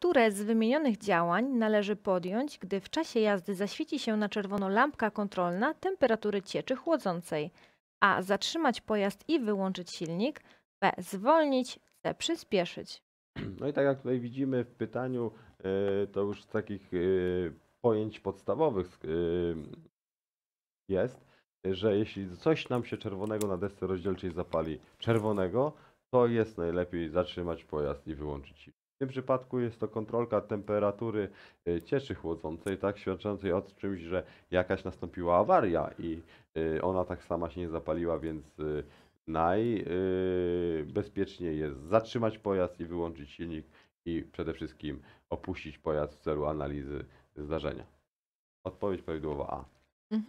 Które z wymienionych działań należy podjąć, gdy w czasie jazdy zaświeci się na czerwono lampka kontrolna temperatury cieczy chłodzącej? A. Zatrzymać pojazd i wyłączyć silnik. B. Zwolnić. C. Przyspieszyć. No i tak jak tutaj widzimy w pytaniu, y, to już z takich y, pojęć podstawowych y, jest, że jeśli coś nam się czerwonego na desce rozdzielczej zapali czerwonego, to jest najlepiej zatrzymać pojazd i wyłączyć silnik. W tym przypadku jest to kontrolka temperatury y, cieczy chłodzącej, tak, świadczącej o czymś, że jakaś nastąpiła awaria i y, ona tak sama się nie zapaliła, więc y, najbezpieczniej jest zatrzymać pojazd i wyłączyć silnik i przede wszystkim opuścić pojazd w celu analizy zdarzenia. Odpowiedź prawidłowa A.